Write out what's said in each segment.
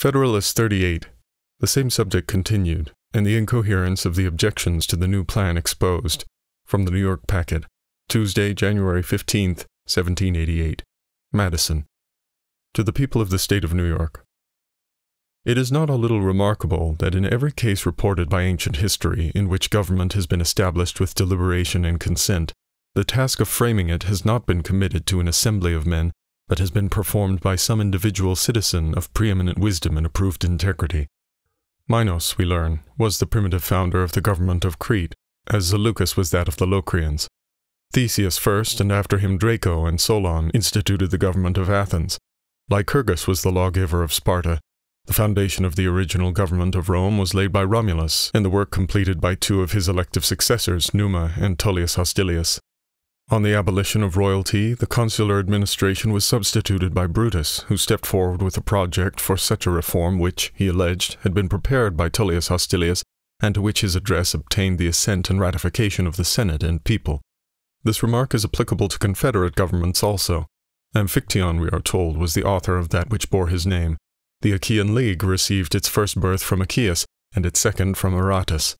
Federalist 38. The same subject continued, and the incoherence of the objections to the new plan exposed. From the New York Packet, Tuesday, January 15, 1788. Madison. To the people of the State of New York. It is not a little remarkable that in every case reported by ancient history in which government has been established with deliberation and consent, the task of framing it has not been committed to an assembly of men that has been performed by some individual citizen of preeminent wisdom and approved integrity. Minos, we learn, was the primitive founder of the government of Crete, as Zeleucus was that of the Locrians. Theseus first, and after him Draco and Solon, instituted the government of Athens. Lycurgus was the lawgiver of Sparta. The foundation of the original government of Rome was laid by Romulus, and the work completed by two of his elective successors, Numa and Tullius Hostilius. On the abolition of royalty, the consular administration was substituted by Brutus, who stepped forward with a project for such a reform which, he alleged, had been prepared by Tullius Hostilius and to which his address obtained the assent and ratification of the Senate and people. This remark is applicable to Confederate governments also. Amphictyon, we are told, was the author of that which bore his name. The Achaean League received its first birth from Achaeus, and its second from Aratus.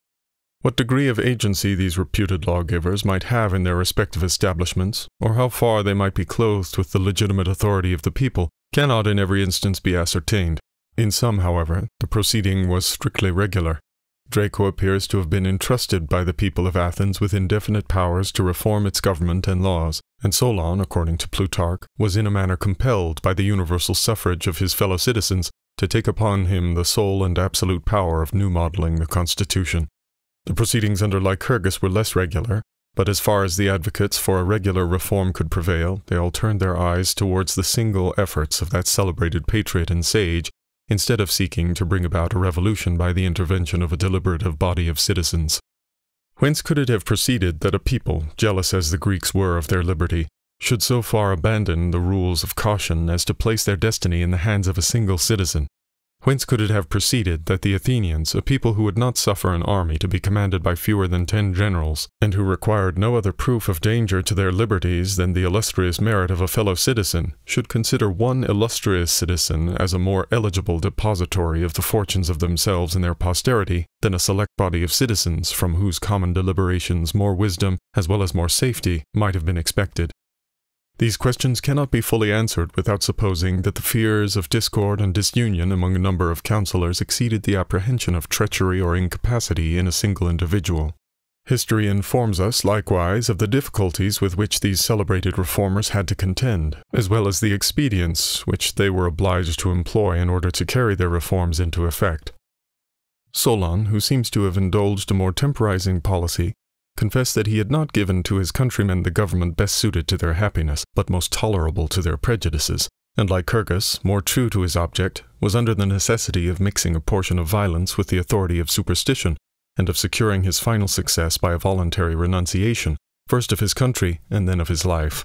What degree of agency these reputed lawgivers might have in their respective establishments, or how far they might be clothed with the legitimate authority of the people, cannot in every instance be ascertained. In some, however, the proceeding was strictly regular. Draco appears to have been entrusted by the people of Athens with indefinite powers to reform its government and laws, and Solon, according to Plutarch, was in a manner compelled by the universal suffrage of his fellow citizens to take upon him the sole and absolute power of new modeling the constitution. The proceedings under Lycurgus were less regular, but as far as the advocates for a regular reform could prevail, they all turned their eyes towards the single efforts of that celebrated patriot and sage, instead of seeking to bring about a revolution by the intervention of a deliberative body of citizens. Whence could it have proceeded that a people, jealous as the Greeks were of their liberty, should so far abandon the rules of caution as to place their destiny in the hands of a single citizen, Whence could it have proceeded that the Athenians, a people who would not suffer an army to be commanded by fewer than ten generals, and who required no other proof of danger to their liberties than the illustrious merit of a fellow citizen, should consider one illustrious citizen as a more eligible depository of the fortunes of themselves and their posterity than a select body of citizens from whose common deliberations more wisdom, as well as more safety, might have been expected? These questions cannot be fully answered without supposing that the fears of discord and disunion among a number of counselors exceeded the apprehension of treachery or incapacity in a single individual. History informs us, likewise, of the difficulties with which these celebrated reformers had to contend, as well as the expedients which they were obliged to employ in order to carry their reforms into effect. Solon, who seems to have indulged a more temporizing policy, confessed that he had not given to his countrymen the government best suited to their happiness, but most tolerable to their prejudices, and Lycurgus, more true to his object, was under the necessity of mixing a portion of violence with the authority of superstition, and of securing his final success by a voluntary renunciation, first of his country and then of his life.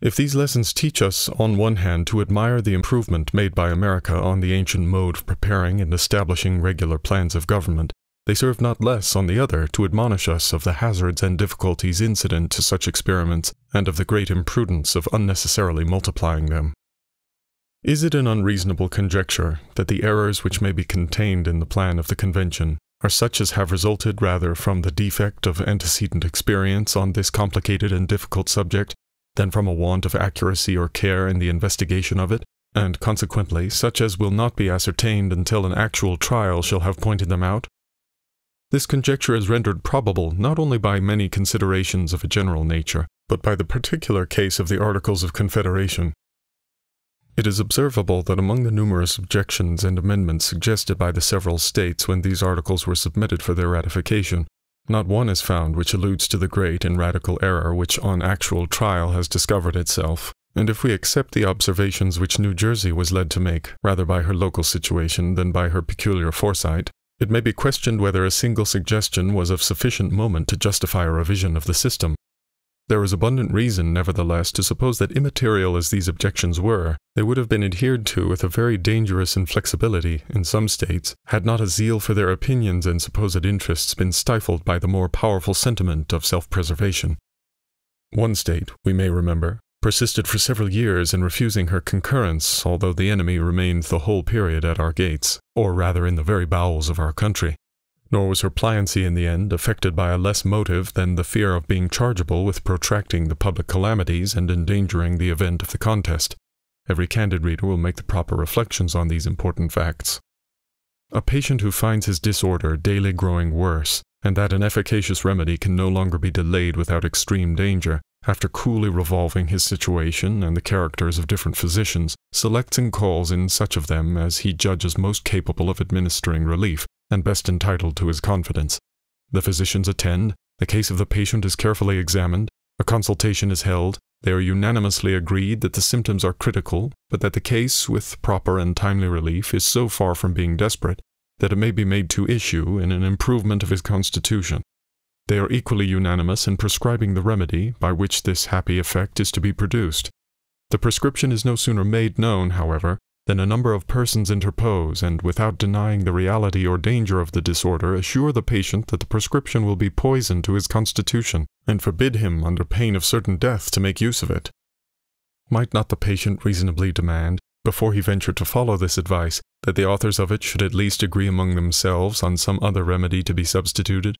If these lessons teach us, on one hand, to admire the improvement made by America on the ancient mode of preparing and establishing regular plans of government, they serve not less on the other to admonish us of the hazards and difficulties incident to such experiments, and of the great imprudence of unnecessarily multiplying them. Is it an unreasonable conjecture that the errors which may be contained in the plan of the Convention are such as have resulted rather from the defect of antecedent experience on this complicated and difficult subject than from a want of accuracy or care in the investigation of it, and consequently such as will not be ascertained until an actual trial shall have pointed them out, this conjecture is rendered probable not only by many considerations of a general nature, but by the particular case of the Articles of Confederation. It is observable that among the numerous objections and amendments suggested by the several states when these articles were submitted for their ratification, not one is found which alludes to the great and radical error which on actual trial has discovered itself. And if we accept the observations which New Jersey was led to make, rather by her local situation than by her peculiar foresight, it may be questioned whether a single suggestion was of sufficient moment to justify a revision of the system. There is abundant reason, nevertheless, to suppose that immaterial as these objections were, they would have been adhered to with a very dangerous inflexibility in some states, had not a zeal for their opinions and supposed interests been stifled by the more powerful sentiment of self-preservation. One state, we may remember, persisted for several years in refusing her concurrence, although the enemy remained the whole period at our gates, or rather in the very bowels of our country. Nor was her pliancy in the end affected by a less motive than the fear of being chargeable with protracting the public calamities and endangering the event of the contest. Every candid reader will make the proper reflections on these important facts. A patient who finds his disorder daily growing worse, and that an efficacious remedy can no longer be delayed without extreme danger, after coolly revolving his situation and the characters of different physicians, selects and calls in such of them as he judges most capable of administering relief and best entitled to his confidence. The physicians attend, the case of the patient is carefully examined, a consultation is held, they are unanimously agreed that the symptoms are critical, but that the case, with proper and timely relief, is so far from being desperate that it may be made to issue in an improvement of his constitution, they are equally unanimous in prescribing the remedy by which this happy effect is to be produced. The prescription is no sooner made known, however, than a number of persons interpose and, without denying the reality or danger of the disorder, assure the patient that the prescription will be poison to his constitution, and forbid him, under pain of certain death, to make use of it. Might not the patient reasonably demand, before he ventured to follow this advice, that the authors of it should at least agree among themselves on some other remedy to be substituted?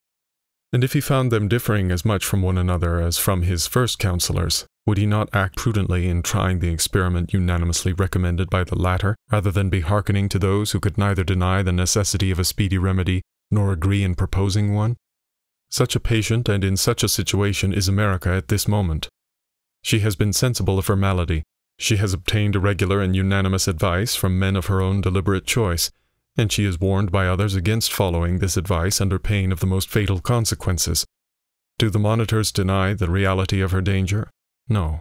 And if he found them differing as much from one another as from his first counselors, would he not act prudently in trying the experiment unanimously recommended by the latter, rather than be hearkening to those who could neither deny the necessity of a speedy remedy nor agree in proposing one? Such a patient and in such a situation is America at this moment. She has been sensible of her malady. She has obtained a regular and unanimous advice from men of her own deliberate choice, and she is warned by others against following this advice under pain of the most fatal consequences. Do the monitors deny the reality of her danger? No.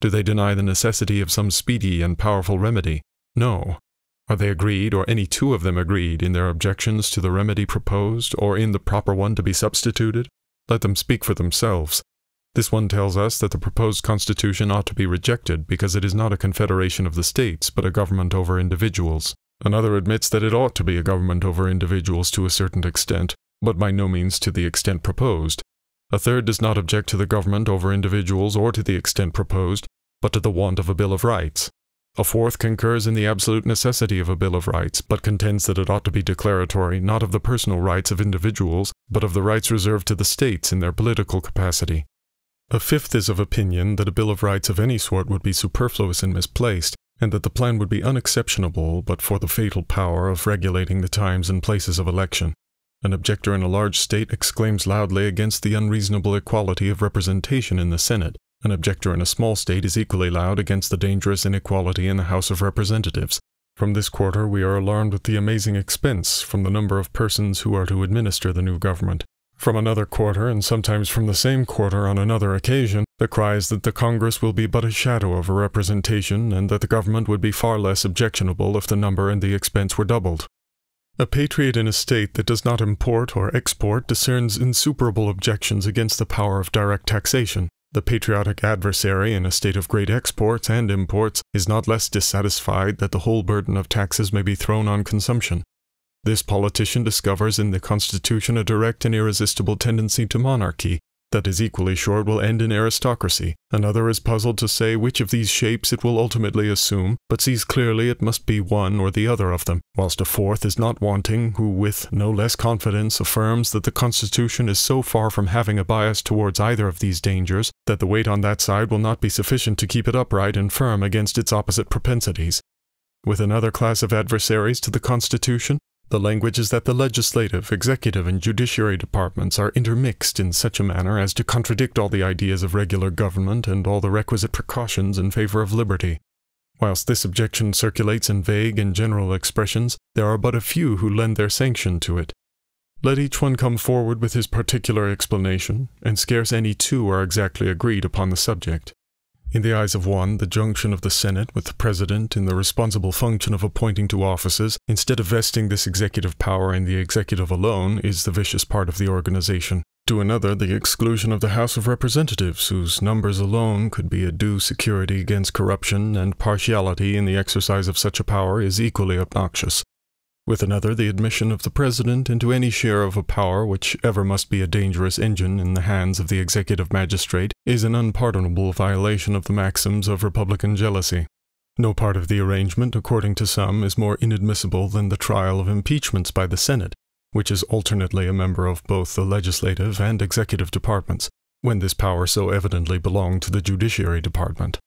Do they deny the necessity of some speedy and powerful remedy? No. Are they agreed, or any two of them agreed, in their objections to the remedy proposed, or in the proper one to be substituted? Let them speak for themselves. This one tells us that the proposed constitution ought to be rejected because it is not a confederation of the states, but a government over individuals. Another admits that it ought to be a government over individuals to a certain extent, but by no means to the extent proposed. A third does not object to the government over individuals or to the extent proposed, but to the want of a Bill of Rights. A fourth concurs in the absolute necessity of a Bill of Rights, but contends that it ought to be declaratory not of the personal rights of individuals, but of the rights reserved to the states in their political capacity. A fifth is of opinion that a Bill of Rights of any sort would be superfluous and misplaced, and that the plan would be unexceptionable but for the fatal power of regulating the times and places of election. An objector in a large state exclaims loudly against the unreasonable equality of representation in the Senate. An objector in a small state is equally loud against the dangerous inequality in the House of Representatives. From this quarter, we are alarmed with the amazing expense from the number of persons who are to administer the new government. From another quarter, and sometimes from the same quarter on another occasion, the cries that the Congress will be but a shadow of a representation and that the government would be far less objectionable if the number and the expense were doubled. A patriot in a state that does not import or export discerns insuperable objections against the power of direct taxation. The patriotic adversary in a state of great exports and imports is not less dissatisfied that the whole burden of taxes may be thrown on consumption. This politician discovers in the Constitution a direct and irresistible tendency to monarchy, that is equally sure it will end in aristocracy. Another is puzzled to say which of these shapes it will ultimately assume, but sees clearly it must be one or the other of them, whilst a fourth is not wanting, who with no less confidence affirms that the Constitution is so far from having a bias towards either of these dangers, that the weight on that side will not be sufficient to keep it upright and firm against its opposite propensities. With another class of adversaries to the Constitution, the language is that the legislative, executive, and judiciary departments are intermixed in such a manner as to contradict all the ideas of regular government and all the requisite precautions in favor of liberty. Whilst this objection circulates in vague and general expressions, there are but a few who lend their sanction to it. Let each one come forward with his particular explanation, and scarce any two are exactly agreed upon the subject. In the eyes of one, the junction of the Senate with the President in the responsible function of appointing to offices, instead of vesting this executive power in the executive alone, is the vicious part of the organization. To another, the exclusion of the House of Representatives, whose numbers alone could be a due security against corruption and partiality in the exercise of such a power, is equally obnoxious with another the admission of the President into any share of a power which ever must be a dangerous engine in the hands of the executive magistrate is an unpardonable violation of the maxims of republican jealousy. No part of the arrangement, according to some, is more inadmissible than the trial of impeachments by the Senate, which is alternately a member of both the legislative and executive departments, when this power so evidently belonged to the judiciary department.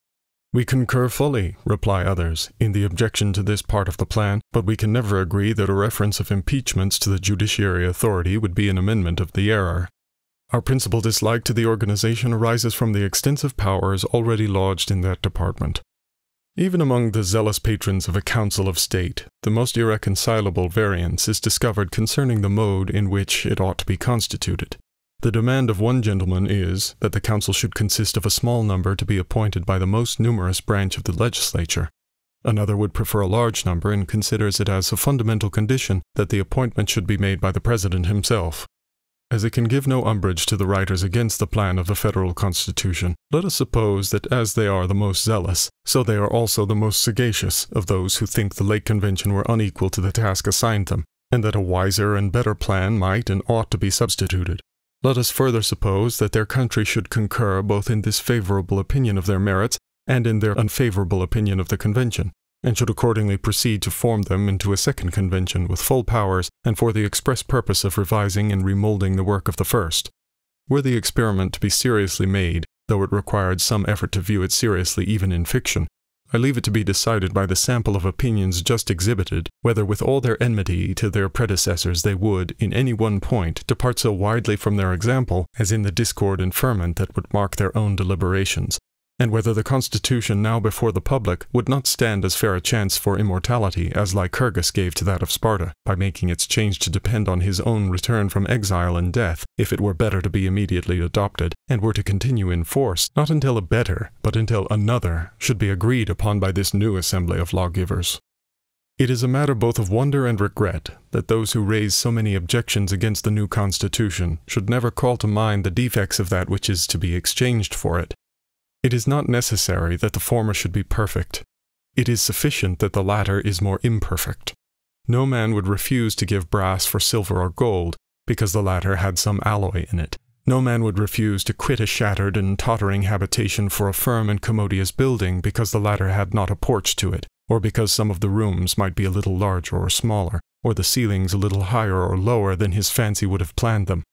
We concur fully, reply others, in the objection to this part of the plan, but we can never agree that a reference of impeachments to the judiciary authority would be an amendment of the error. Our principal dislike to the organization arises from the extensive powers already lodged in that department. Even among the zealous patrons of a council of state, the most irreconcilable variance is discovered concerning the mode in which it ought to be constituted. The demand of one gentleman is, that the council should consist of a small number to be appointed by the most numerous branch of the legislature. Another would prefer a large number and considers it as a fundamental condition that the appointment should be made by the president himself. As it can give no umbrage to the writers against the plan of the federal constitution, let us suppose that as they are the most zealous, so they are also the most sagacious of those who think the late convention were unequal to the task assigned them, and that a wiser and better plan might and ought to be substituted. Let us further suppose that their country should concur both in this favorable opinion of their merits and in their unfavorable opinion of the convention, and should accordingly proceed to form them into a second convention with full powers and for the express purpose of revising and remolding the work of the first. Were the experiment to be seriously made, though it required some effort to view it seriously even in fiction, I leave it to be decided by the sample of opinions just exhibited whether with all their enmity to their predecessors they would, in any one point, depart so widely from their example as in the discord and ferment that would mark their own deliberations, and whether the constitution now before the public would not stand as fair a chance for immortality as Lycurgus gave to that of Sparta, by making its change to depend on his own return from exile and death, if it were better to be immediately adopted, and were to continue in force, not until a better, but until another, should be agreed upon by this new assembly of lawgivers. It is a matter both of wonder and regret that those who raise so many objections against the new Constitution should never call to mind the defects of that which is to be exchanged for it, it is not necessary that the former should be perfect. It is sufficient that the latter is more imperfect. No man would refuse to give brass for silver or gold, because the latter had some alloy in it. No man would refuse to quit a shattered and tottering habitation for a firm and commodious building because the latter had not a porch to it, or because some of the rooms might be a little larger or smaller, or the ceilings a little higher or lower than his fancy would have planned them.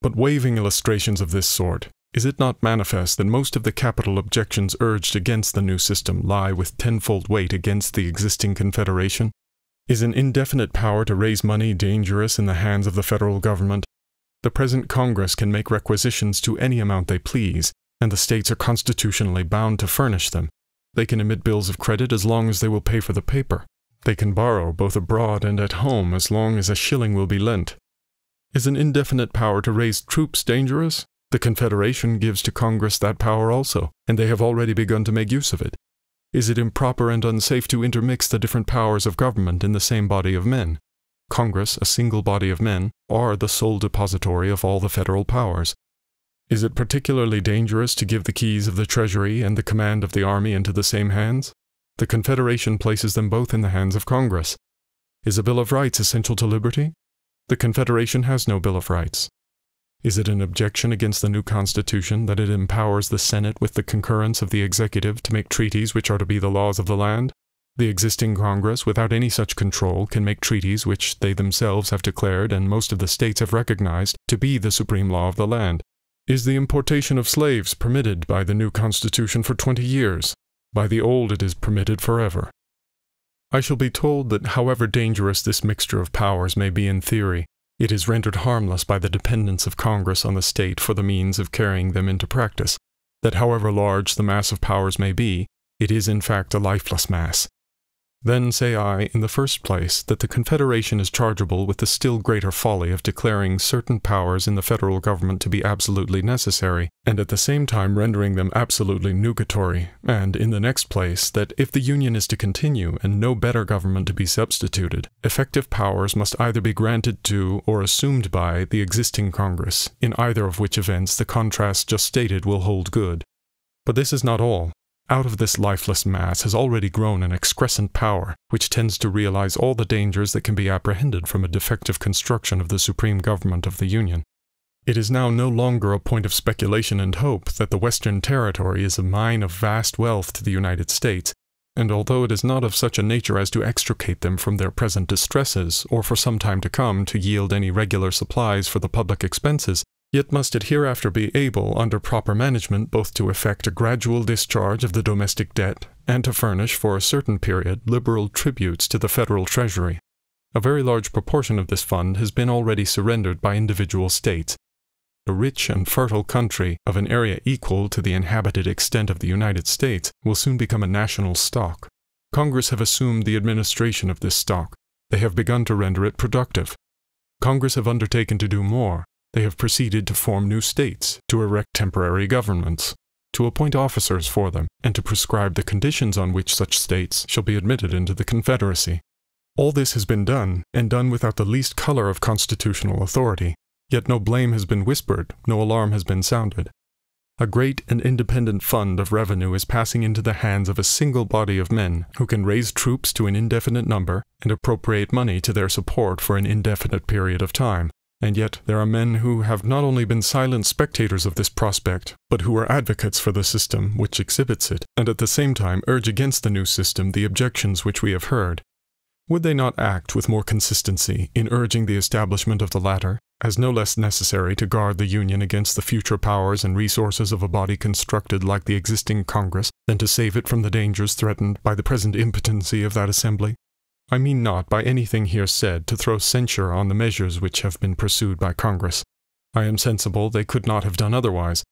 But waving illustrations of this sort, is it not manifest that most of the capital objections urged against the new system lie with tenfold weight against the existing confederation? Is an indefinite power to raise money dangerous in the hands of the federal government? The present Congress can make requisitions to any amount they please, and the states are constitutionally bound to furnish them. They can emit bills of credit as long as they will pay for the paper. They can borrow both abroad and at home as long as a shilling will be lent. Is an indefinite power to raise troops dangerous? The Confederation gives to Congress that power also, and they have already begun to make use of it. Is it improper and unsafe to intermix the different powers of government in the same body of men? Congress, a single body of men, are the sole depository of all the federal powers. Is it particularly dangerous to give the keys of the Treasury and the command of the Army into the same hands? The Confederation places them both in the hands of Congress. Is a Bill of Rights essential to liberty? The Confederation has no Bill of Rights. Is it an objection against the new Constitution that it empowers the Senate with the concurrence of the Executive to make treaties which are to be the laws of the land? The existing Congress, without any such control, can make treaties which they themselves have declared and most of the states have recognized to be the supreme law of the land. Is the importation of slaves permitted by the new Constitution for twenty years? By the old it is permitted forever. I shall be told that however dangerous this mixture of powers may be in theory, it is rendered harmless by the dependence of Congress on the state for the means of carrying them into practice, that however large the mass of powers may be, it is in fact a lifeless mass, then say I, in the first place, that the Confederation is chargeable with the still greater folly of declaring certain powers in the federal government to be absolutely necessary, and at the same time rendering them absolutely nugatory, and in the next place, that if the Union is to continue and no better government to be substituted, effective powers must either be granted to or assumed by the existing Congress, in either of which events the contrast just stated will hold good. But this is not all. Out of this lifeless mass has already grown an excrescent power, which tends to realize all the dangers that can be apprehended from a defective construction of the supreme government of the Union. It is now no longer a point of speculation and hope that the Western Territory is a mine of vast wealth to the United States, and although it is not of such a nature as to extricate them from their present distresses, or for some time to come to yield any regular supplies for the public expenses, yet must it hereafter be able, under proper management, both to effect a gradual discharge of the domestic debt, and to furnish, for a certain period, liberal tributes to the federal treasury. A very large proportion of this fund has been already surrendered by individual states. A rich and fertile country, of an area equal to the inhabited extent of the United States, will soon become a national stock. Congress have assumed the administration of this stock. They have begun to render it productive. Congress have undertaken to do more, they have proceeded to form new states, to erect temporary governments, to appoint officers for them, and to prescribe the conditions on which such states shall be admitted into the Confederacy. All this has been done, and done without the least color of constitutional authority, yet no blame has been whispered, no alarm has been sounded. A great and independent fund of revenue is passing into the hands of a single body of men who can raise troops to an indefinite number and appropriate money to their support for an indefinite period of time. And yet, there are men who have not only been silent spectators of this prospect, but who are advocates for the system which exhibits it, and at the same time urge against the new system the objections which we have heard. Would they not act with more consistency in urging the establishment of the latter, as no less necessary to guard the Union against the future powers and resources of a body constructed like the existing Congress than to save it from the dangers threatened by the present impotency of that assembly? I mean not by anything here said to throw censure on the measures which have been pursued by Congress. I am sensible they could not have done otherwise.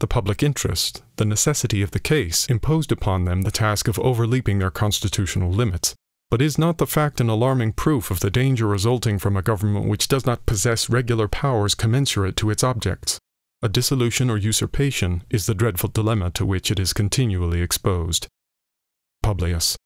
The public interest, the necessity of the case, imposed upon them the task of overleaping their constitutional limits. But is not the fact an alarming proof of the danger resulting from a government which does not possess regular powers commensurate to its objects? A dissolution or usurpation is the dreadful dilemma to which it is continually exposed. Publius.